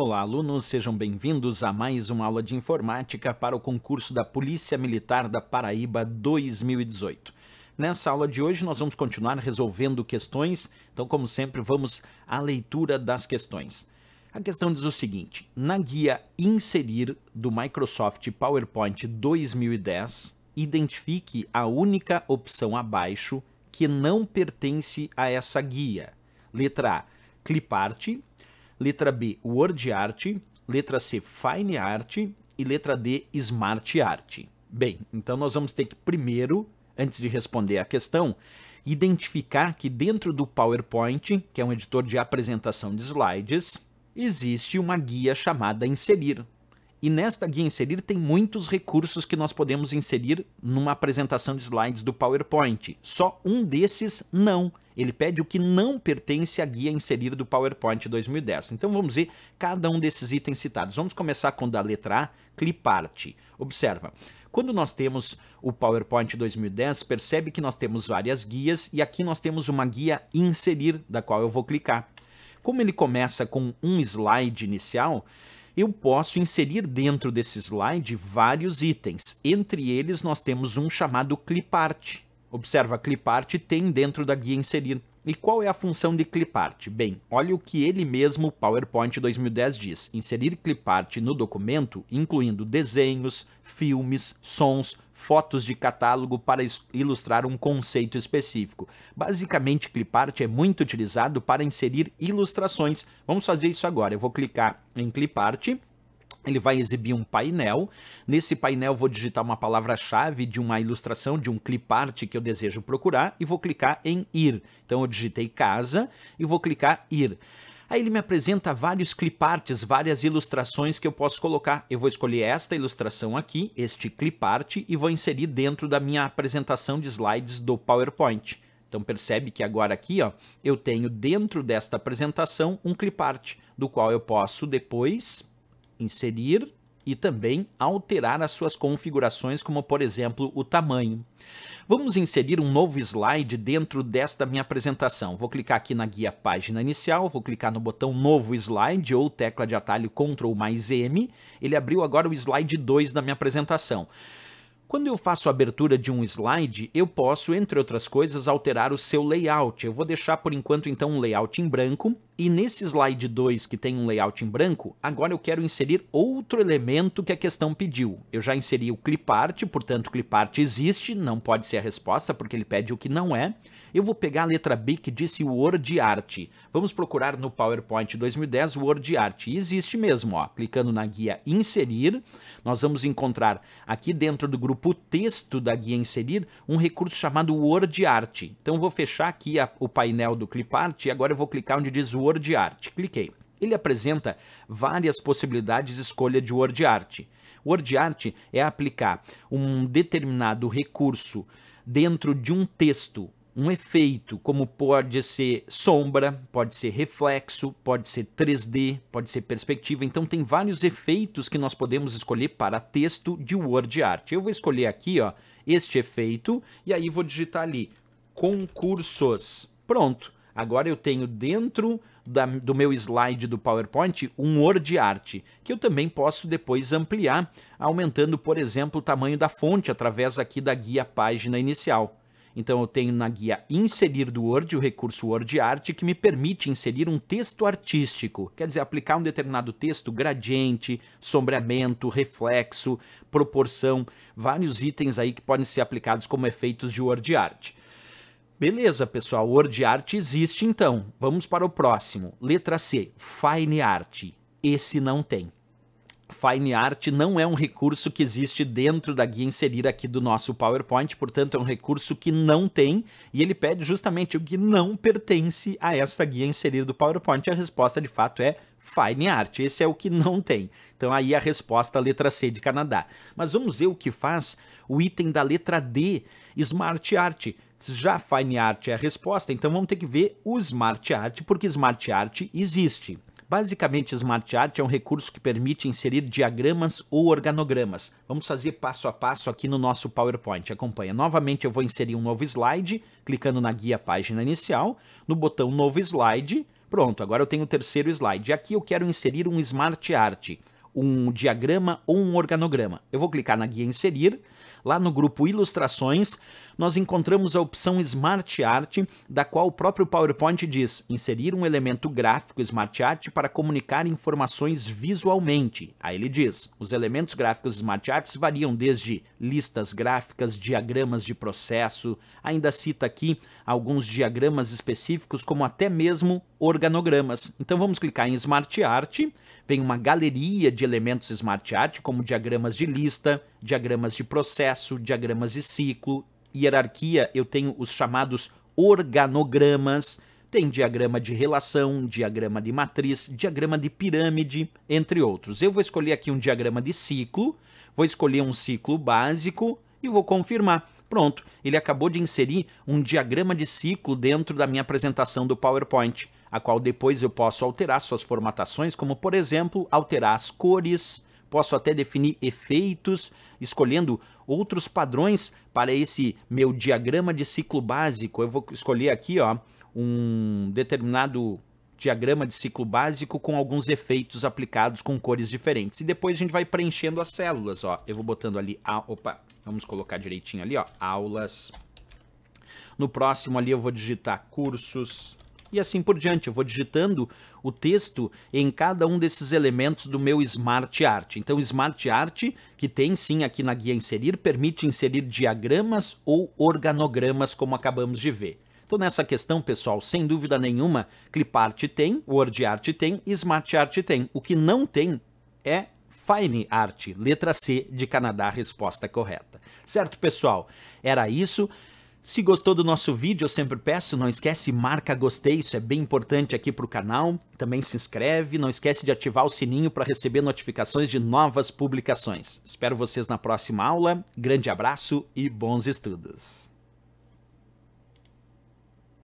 Olá, alunos, sejam bem-vindos a mais uma aula de informática para o concurso da Polícia Militar da Paraíba 2018. Nessa aula de hoje, nós vamos continuar resolvendo questões, então, como sempre, vamos à leitura das questões. A questão diz o seguinte: na guia Inserir do Microsoft PowerPoint 2010, identifique a única opção abaixo que não pertence a essa guia. Letra A, Cliparte. Letra B, Word Art. Letra C, Fine Art. E letra D, Smart Art. Bem, então nós vamos ter que primeiro, antes de responder a questão, identificar que dentro do PowerPoint, que é um editor de apresentação de slides, existe uma guia chamada Inserir. E nesta guia Inserir tem muitos recursos que nós podemos inserir numa apresentação de slides do PowerPoint. Só um desses não, ele pede o que não pertence à guia inserida do PowerPoint 2010. Então vamos ver cada um desses itens citados. Vamos começar com o da letra A, cliparte. Observa. Quando nós temos o PowerPoint 2010, percebe que nós temos várias guias e aqui nós temos uma guia inserir, da qual eu vou clicar. Como ele começa com um slide inicial, eu posso inserir dentro desse slide vários itens. Entre eles, nós temos um chamado clipart. Observa clipart tem dentro da guia inserir. E qual é a função de clipart? Bem, olha o que ele mesmo, PowerPoint 2010, diz. Inserir clipart no documento, incluindo desenhos, filmes, sons, fotos de catálogo para ilustrar um conceito específico. Basicamente, clipart é muito utilizado para inserir ilustrações. Vamos fazer isso agora. Eu vou clicar em clipart ele vai exibir um painel. Nesse painel, vou digitar uma palavra-chave de uma ilustração, de um clipart que eu desejo procurar e vou clicar em ir. Então, eu digitei casa e vou clicar ir. Aí ele me apresenta vários cliparts, várias ilustrações que eu posso colocar. Eu vou escolher esta ilustração aqui, este clipart, e vou inserir dentro da minha apresentação de slides do PowerPoint. Então percebe que agora aqui ó, eu tenho dentro desta apresentação um clipart, do qual eu posso depois inserir e também alterar as suas configurações, como por exemplo o tamanho. Vamos inserir um novo slide dentro desta minha apresentação. Vou clicar aqui na guia página inicial, vou clicar no botão novo slide ou tecla de atalho Ctrl mais M. Ele abriu agora o slide 2 da minha apresentação. Quando eu faço a abertura de um slide, eu posso, entre outras coisas, alterar o seu layout. Eu vou deixar por enquanto então um layout em branco, e nesse slide 2 que tem um layout em branco, agora eu quero inserir outro elemento que a questão pediu. Eu já inseri o clipart, portanto clipart existe, não pode ser a resposta porque ele pede o que não é. Eu vou pegar a letra B que disse Word Art. Vamos procurar no PowerPoint 2010 Word Art. existe mesmo, ó. Clicando na guia Inserir, nós vamos encontrar aqui dentro do grupo Texto da guia Inserir um recurso chamado Word Art. Então vou fechar aqui a, o painel do Clipart e agora eu vou clicar onde diz Word Art. Cliquei. Ele apresenta várias possibilidades de escolha de Word Art. Word Art é aplicar um determinado recurso dentro de um texto um efeito, como pode ser sombra, pode ser reflexo, pode ser 3D, pode ser perspectiva. Então tem vários efeitos que nós podemos escolher para texto de word art. Eu vou escolher aqui, ó, este efeito e aí vou digitar ali concursos. Pronto. Agora eu tenho dentro da, do meu slide do PowerPoint um word art, que eu também posso depois ampliar, aumentando, por exemplo, o tamanho da fonte através aqui da guia página inicial. Então eu tenho na guia inserir do Word o recurso Word Art que me permite inserir um texto artístico, quer dizer, aplicar um determinado texto, gradiente, sombreamento, reflexo, proporção, vários itens aí que podem ser aplicados como efeitos de Word Art. Beleza, pessoal, Word Art existe então. Vamos para o próximo. Letra C, Fine Art. Esse não tem. Fine Art não é um recurso que existe dentro da guia inserida aqui do nosso PowerPoint, portanto é um recurso que não tem e ele pede justamente o que não pertence a essa guia inserida do PowerPoint. A resposta de fato é Fine Art, esse é o que não tem. Então aí a resposta letra C de Canadá. Mas vamos ver o que faz o item da letra D, Smart Art. Já Fine Art é a resposta, então vamos ter que ver o Smart Art, porque Smart Art existe. Basicamente, Smart Art é um recurso que permite inserir diagramas ou organogramas. Vamos fazer passo a passo aqui no nosso PowerPoint. Acompanha. Novamente, eu vou inserir um novo slide, clicando na guia página inicial, no botão novo slide. Pronto, agora eu tenho o terceiro slide. aqui eu quero inserir um Smart Art, um diagrama ou um organograma. Eu vou clicar na guia inserir, Lá no grupo Ilustrações, nós encontramos a opção Smart Art, da qual o próprio PowerPoint diz inserir um elemento gráfico Smart Art para comunicar informações visualmente. Aí ele diz: os elementos gráficos Smart Arts variam desde listas gráficas, diagramas de processo, ainda cita aqui alguns diagramas específicos, como até mesmo organogramas. Então vamos clicar em Smart Art, vem uma galeria de elementos Smart Art, como diagramas de lista, diagramas de processo, diagramas de ciclo, hierarquia, eu tenho os chamados organogramas, tem diagrama de relação, diagrama de matriz, diagrama de pirâmide, entre outros. Eu vou escolher aqui um diagrama de ciclo, vou escolher um ciclo básico e vou confirmar. Pronto, ele acabou de inserir um diagrama de ciclo dentro da minha apresentação do PowerPoint, a qual depois eu posso alterar suas formatações, como por exemplo, alterar as cores, Posso até definir efeitos, escolhendo outros padrões para esse meu diagrama de ciclo básico. Eu vou escolher aqui ó, um determinado diagrama de ciclo básico com alguns efeitos aplicados com cores diferentes. E depois a gente vai preenchendo as células, ó. Eu vou botando ali, a, opa, vamos colocar direitinho ali, ó, aulas. No próximo ali eu vou digitar cursos e assim por diante. Eu vou digitando o texto em cada um desses elementos do meu Smart Art. Então, Smart Art, que tem sim aqui na guia inserir, permite inserir diagramas ou organogramas, como acabamos de ver. Então, nessa questão, pessoal, sem dúvida nenhuma, clipart tem, WordArt tem SmartArt tem. O que não tem é Fine Art, letra C de Canadá, resposta correta. Certo, pessoal? Era isso. Se gostou do nosso vídeo, eu sempre peço, não esquece, marca gostei, isso é bem importante aqui para o canal. Também se inscreve, não esquece de ativar o sininho para receber notificações de novas publicações. Espero vocês na próxima aula, grande abraço e bons estudos!